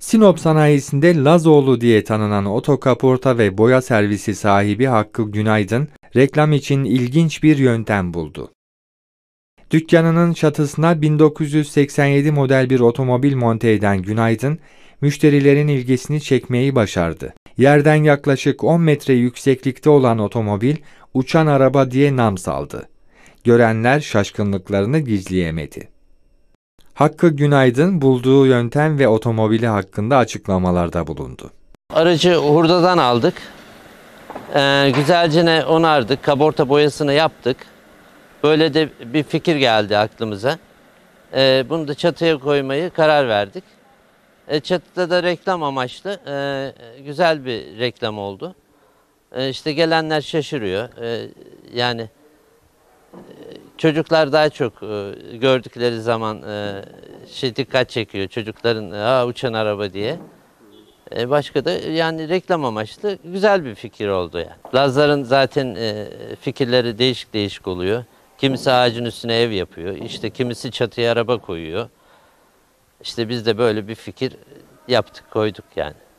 Sinop sanayisinde Lazoğlu diye tanınan otokaporta ve boya servisi sahibi Hakkı Günaydın, reklam için ilginç bir yöntem buldu. Dükkanının çatısına 1987 model bir otomobil monte eden Günaydın, müşterilerin ilgisini çekmeyi başardı. Yerden yaklaşık 10 metre yükseklikte olan otomobil, uçan araba diye nam saldı. Görenler şaşkınlıklarını gizleyemedi. Hakkı Günaydın bulduğu yöntem ve otomobili hakkında açıklamalarda bulundu. Aracı hurdadan aldık. Ee, güzelce onardık. Kaborta boyasını yaptık. Böyle de bir fikir geldi aklımıza. Ee, bunu da çatıya koymayı karar verdik. E, çatıda da reklam amaçlı e, güzel bir reklam oldu. E, işte gelenler şaşırıyor. E, yani Çocuklar daha çok e, gördükleri zaman e, şey dikkat çekiyor çocukların ha e, uçan araba diye. E, başka da yani reklam amaçlı güzel bir fikir oldu ya. Yani. Lazların zaten e, fikirleri değişik değişik oluyor. Kimisi ağacın üstüne ev yapıyor. İşte kimisi çatıya araba koyuyor. İşte biz de böyle bir fikir yaptık, koyduk yani.